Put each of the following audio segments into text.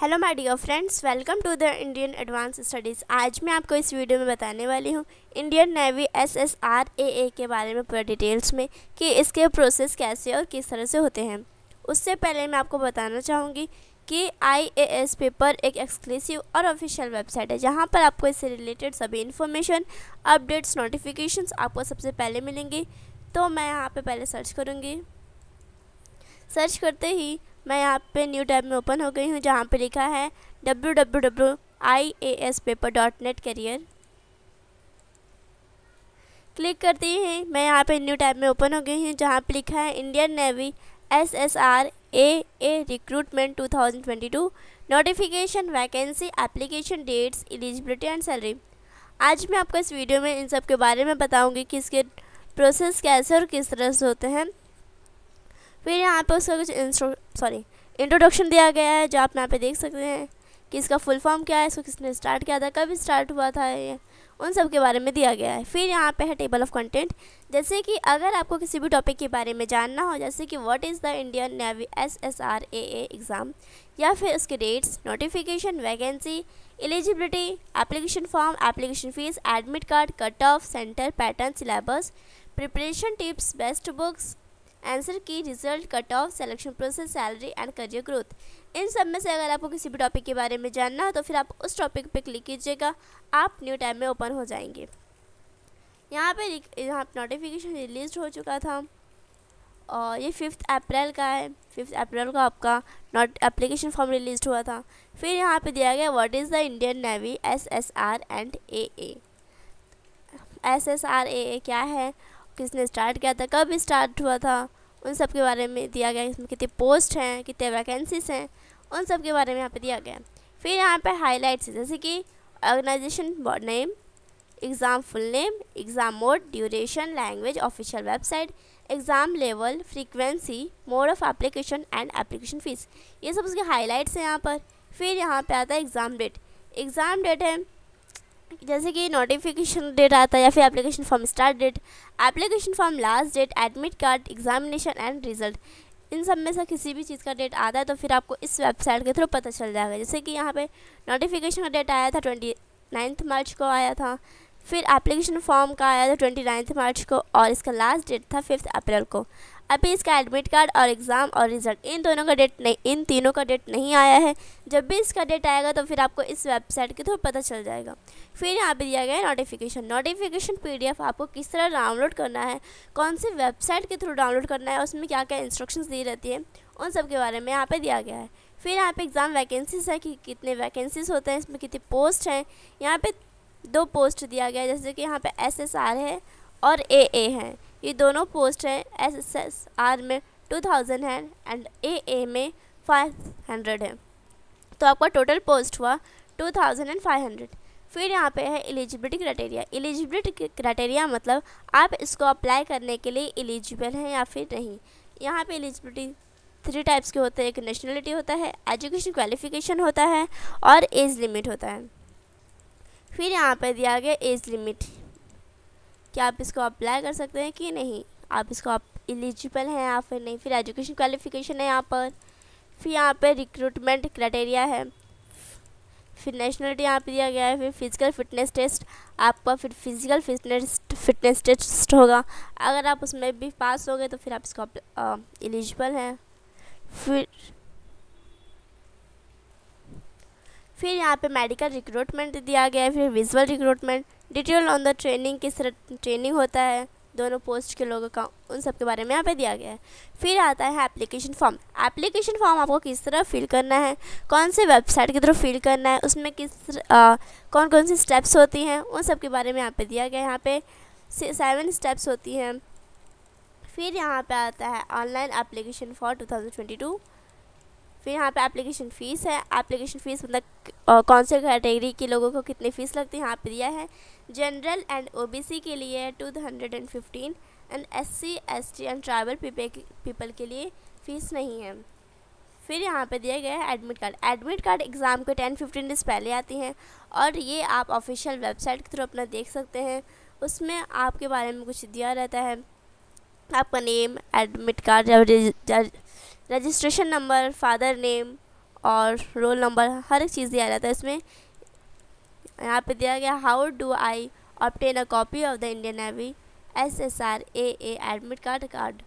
hello my dear friends welcome to the Indian advance studies आज मैं आपको इस वीडियो में बताने वाली हूँ Indian navy S S R A A के बारे में पूरा डिटेल्स में कि इसके प्रोसेस कैसे और किस तरह से होते हैं उससे पहले मैं आपको बताना चाहूँगी कि आई ए एस पेपर एक एक्सक्लूसिव और ऑफिशियल वेबसाइट है जहाँ पर आपको इससे रिलेटेड सभी इन्फॉर्मेशन अपडेट्स नोटिफिकेशन आपको सबसे पहले मिलेंगी तो मैं यहाँ पर पहले सर्च करूँगी सर्च करते ही मैं यहाँ पे न्यू टैब में ओपन हो गई हूँ जहाँ पे लिखा है W W W I A S paper dot net career click करती हैं मैं यहाँ पे न्यू टैब में ओपन हो गई हूँ जहाँ पे लिखा है Indian navy S S R A A recruitment two thousand twenty two notification vacancy application dates eligibility and salary आज मैं आपको इस वीडियो में इन सब के बारे में बताऊँगी कि इसके प्रोसेस कैसे और किस तरह से होते हैं फिर यहाँ पर उसका कुछ इंस्ट्रो सॉरी इंट्रोडक्शन दिया गया है जो आप यहाँ पे देख सकते हैं कि इसका फुल फॉर्म क्या है इसको किसने स्टार्ट किया था कब स्टार्ट हुआ था ये उन सब के बारे में दिया गया है फिर यहाँ पे है टेबल ऑफ कंटेंट जैसे कि अगर आपको किसी भी टॉपिक के बारे में जानना हो जैसे कि what is the Indian navy S S R A exam या फिर उसके dates notification vacancy eligibility application form application fees admit card cut off centre pattern syllabus preparation tips best books answer key result cut off selection process salary and career growth इन सब में से अगर आपको किसी भी टॉपिक के बारे में जानना हो तो फिर आप उस टॉपिक पर क्लिक कीजिएगा आप न्यू टाइम में ओपन हो जाएंगे यहाँ पे यहाँ पर नोटिफिकेशन रिलीज हो चुका था और ये फिफ्थ अप्रैल का है फिफ्थ अप्रैल को आपका नोट एप्लीकेशन फॉर्म रिलीज हुआ था फिर यहाँ पे दिया गया what is the Indian navy S S R and A S S R A क्या है किसने स्टार्ट किया था कब स्टार्ट हुआ था उन सब के बारे में दिया गया इसमें कितने पोस्ट हैं कितने वैकेंसीज हैं उन सब के बारे में यहाँ पे दिया गया फिर यहाँ पे हाईलाइट्स जैसे कि organisation name exam full name exam mode duration language official website exam level frequency mode of application and application fees ये सब उसके हाईलाइट्स हैं यहाँ पर फिर यहाँ पर आता है एग्ज़ाम डेट एग्ज़ाम डेट है जैसे कि नोटिफिकेशन डेट आता है या फिर application form start date application form last date admit card examination and result इन सब में से किसी भी चीज़ का डेट आता है तो फिर आपको इस वेबसाइट के थ्रू पता चल जाएगा जैसे कि यहाँ पे नोटिफिकेशन का डेट आया था ट्वेंटी नाइन्थ मार्च को आया था फिर एप्लीकेशन फॉर्म का आया था ट्वेंटी नाइन्थ मार्च को और इसका लास्ट डेट था फिफ्थ अप्रैल को अभी इसका एडमिट कार्ड और एग्ज़ाम और रिज़ल्ट इन दोनों का डेट नहीं इन तीनों का डेट नहीं आया है जब भी इसका डेट आएगा तो फिर आपको इस वेबसाइट के थ्रू पता चल जाएगा फिर यहाँ पे दिया गया है नोटिफिकेशन नोटिफिकेशन पीडीएफ आपको किस तरह डाउनलोड करना है कौन सी वेबसाइट के थ्रू डाउनलोड करना है उसमें क्या क्या इंस्ट्रक्शन दी रहती है उन सब के बारे में यहाँ पर दिया गया है फिर यहाँ पे एग्ज़ाम वैकेंसीज है कि कितने वैकेंसीज होते हैं इसमें कितनी पोस्ट हैं यहाँ पे दो पोस्ट दिया गया है जैसे कि यहाँ पे एस है और ए ए ये दोनों पोस्ट हैं आर में टू थाउजेंड है एंड ए ए में फाइव हंड्रेड है तो आपका टोटल पोस्ट हुआ two thousand and five hundred फिर यहाँ पे है एलिजिबिलिटी क्राइटेरिया एलिजिबिलिटी क्राइटेरिया मतलब आप इसको अप्लाई करने के लिए एलिजिबल हैं या फिर नहीं यहाँ पे एलिजिबिलिटी थ्री टाइप्स के होते हैं एक नेशनलिटी होता है एजुकेशन क्वालिफिकेशन होता है और एज लिमिट होता है फिर यहाँ पे दिया गया एज लिमिट कि आप इसको अप्लाई कर सकते हैं कि नहीं आप इसको आप एलिजिबल हैं या फिर नहीं फिर एजुकेशन क्वालिफिकेशन है यहाँ पर फिर यहाँ पर रिक्रूटमेंट क्राइटेरिया है फिर नेशनलिटी यहाँ पर दिया गया है फिर फिजिकल फिटनेस टेस्ट आपका फिर फिजिकल फिटनेस फिटनेस टेस्ट होगा अगर आप उसमें भी पास हो गए तो फिर आप इसको एलिजिबल हैं फिर फिर यहाँ पे मेडिकल रिक्रूटमेंट दिया गया है फिर visual recruitment detail on the training किस तरह ट्रेनिंग होता है दोनों पोस्ट के लोगों का उन सब के बारे में यहाँ पे दिया गया है फिर आता है एप्लीकेशन फॉर्म एप्लीकेशन फॉर्म आपको किस तरह फिल करना है कौन से वेबसाइट के थ्रू फिल करना है उसमें किस आ, कौन कौन सी स्टेप्स होती हैं उन सब के बारे में यहाँ पे दिया गया है यहाँ पे सेवन स्टेप्स होती हैं फिर यहाँ पर आता है ऑनलाइन एप्लीकेशन फॉर टू फिर यहाँ पे एप्लीकेशन फ़ीस है एप्लीकेशन फ़ीस मतलब कौन से कैटेगरी के लोगों को कितनी फ़ीस लगती है यहाँ पे दिया है जनरल एंड ओबीसी के लिए two hundred and fifteen and S C S T and tribal people के लिए फ़ीस नहीं है फिर यहाँ पे दिया गया है admit card admit card exam के टेन फिफ्टीन डेज पहले आती हैं और ये आप ऑफिशियल वेबसाइट के थ्रू अपना देख सकते हैं उसमें आपके बारे में कुछ दिया रहता है आपका name admit card registration number father name और रोल नंबर हर एक चीज़ दिया जाता है इसमें यहाँ पे दिया गया how do I obtain a copy of the Indian navy S S R A admit card card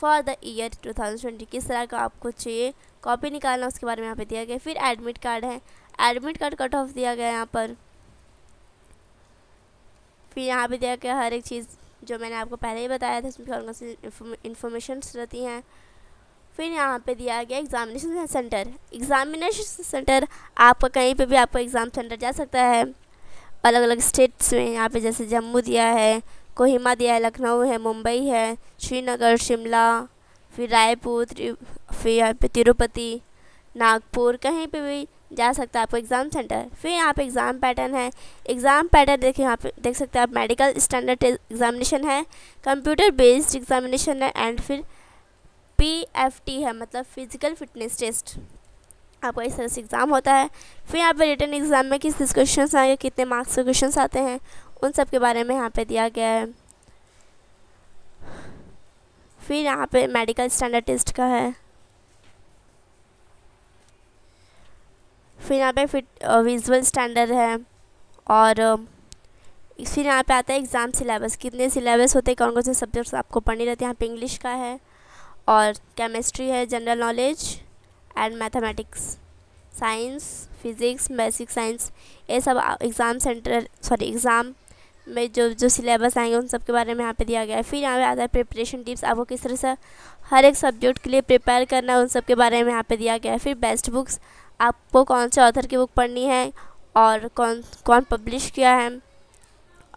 for the year two thousand twenty किस तरह का आपको चाहिए कॉपी निकालना उसके बारे में यहाँ पे दिया गया फिर एडमिट कार्ड है एडमिट कार्ड कट ऑफ दिया गया यहाँ पर फिर यहाँ पे दिया गया हर एक चीज़ जो मैंने आपको पहले ही बताया था इसमें कौन कौन सी इन्फॉर्मेशन रहती हैं फिर यहाँ पे दिया गया एग्ज़ामिनेशन सेंटर एग्ज़ामिनेशन सेंटर आपका कहीं पे भी आपका एग्ज़ाम सेंटर जा सकता है अलग अलग स्टेट्स में यहाँ पे जैसे जम्मू दिया है कोहिमा दिया है लखनऊ है मुंबई है श्रीनगर शिमला फिर रायपुर फिर यहाँ पे तिरुपति नागपुर कहीं पे भी जा सकता है आपको एग्ज़ाम सेंटर फिर यहाँ पे एग्ज़ाम पैटर्न है एग्ज़ाम पैटर्न देखिए यहाँ पे देख सकते हैं आप मेडिकल स्टैंडर्ड एग्जामिनेशन है कंप्यूटर बेस्ड एग्जामिनेशन है एंड फिर पी एफ टी है मतलब फिजिकल फिटनेस टेस्ट आपका इस तरह से एग्ज़ाम होता है फिर यहाँ पे रिटर्न एग्ज़ाम में किस किस क्वेश्चन आएंगे कितने मार्क्स के क्वेश्चन आते हैं उन सब के बारे में यहाँ पे दिया गया है फिर यहाँ पे मेडिकल स्टैंडर्ड टेस्ट का है फिर यहाँ पे फिट विजुअल स्टैंडर्ड है और फिर यहाँ पे आता है एग्ज़ाम सिलेबस कितने सिलेबस होते हैं कौन कौन से सब्जेक्ट्स आपको पढ़ने रहते हैं यहाँ पे इंग्लिश का है और केमिस्ट्री है general knowledge and mathematics science physics basic science ये सब एग्ज़ाम सेंटर सॉरी एग्ज़ाम में जो जो सिलेबस आएंगे उन सब के बारे में यहाँ पे दिया गया है फिर यहाँ पे आता है प्रिपरेशन टिप्स आपको किस तरह से हर एक सब्जेक्ट के लिए प्रिपेयर करना है उन सब के बारे में यहाँ पे दिया गया है फिर बेस्ट बुक्स आपको कौन से ऑथर की बुक पढ़नी है और कौन कौन पब्लिश किया है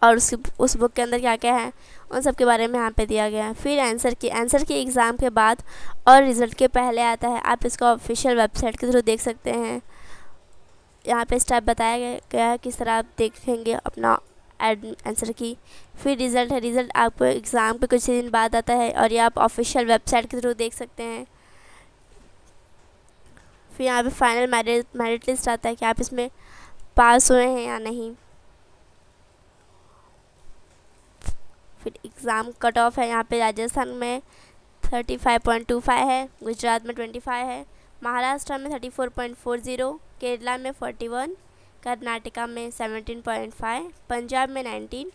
और उस उस बुक के अंदर क्या क्या है उन सब के बारे में यहाँ पे दिया गया है फिर आंसर की आंसर के एग्ज़ाम के बाद और रिज़ल्ट के पहले आता है आप इसको ऑफिशियल वेबसाइट के थ्रू देख सकते हैं यहाँ पे स्टेप बताया गया है किस तरह आप देखेंगे अपना आंसर की फिर रिज़ल्ट है रिज़ल्ट आपको एग्ज़ाम के कुछ दिन बाद आता है और ये आप ऑफिशियल वेबसाइट के थ्रू देख सकते हैं फिर यहाँ पे फाइनल मेरिट मेरिट लिस्ट आता है कि आप इसमें पास हुए हैं या नहीं फिर एग्ज़ाम कट ऑफ है यहाँ पे राजस्थान में thirty five point two five है गुजरात में ट्वेंटी फाइव है महाराष्ट्र में thirty four point four zero Kerala में फोर्टी वन कर्नाटका में सेवेंटीन पॉइंट फाइव पंजाब में nineteen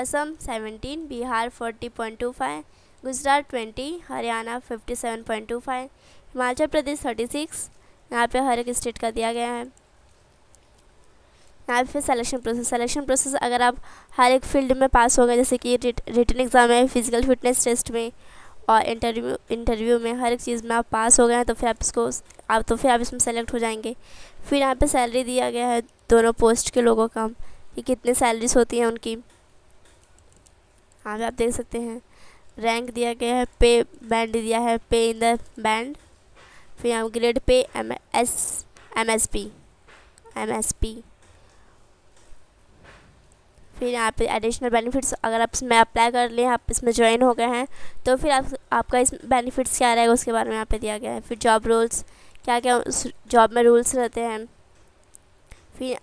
Assam seventeen Bihar forty point two five Gujarat twenty Haryana fifty seven point two five Himachal Pradesh thirty six यहाँ पर हर एक स्टेट का दिया गया है यहाँ पे फिर सेलेक्शन प्रोसेस सेलेक्शन प्रोसेस अगर आप हर एक फील्ड में पास हो गए जैसे कि रिटर्न एग्ज़ाम में फिज़िकल फिटनेस टेस्ट में और इंटरव्यू इंटरव्यू में हर एक चीज़ में आप पास हो गए हैं तो फिर आप इसको आप तो फिर आप इसमें सेलेक्ट हो जाएंगे फिर यहाँ पे सैलरी दिया गया है दोनों पोस्ट के लोगों का कि कितनी सैलरीज होती हैं उनकी हाँ आप देख सकते हैं रैंक दिया गया है पे बैंड दिया है पे इन द बैंड फिर यहाँ grade pay M S M S P M S P फिर यहाँ पे एडिशनल बेनिफिट्स अगर आप इसमें अप्लाई कर लें आप इसमें ज्वाइन हो गए हैं तो फिर आप आपका इस बेनिफिट्स क्या रहेगा उसके बारे में यहाँ पे दिया गया है फिर जॉब रूल्स क्या क्या उस जॉब में रूल्स रहते हैं फिर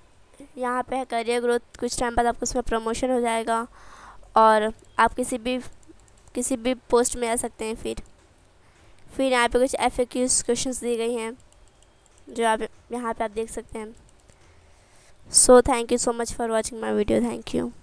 यहाँ पे है करियर ग्रोथ कुछ टाइम बाद आपको उसमें प्रमोशन हो जाएगा और आप किसी भी किसी भी पोस्ट में आ सकते हैं फिर फिर यहाँ पर कुछ एफ क्वेश्चंस दी गई हैं जो आप यहाँ पर आप देख सकते हैं so thank you so much for watching my video thank you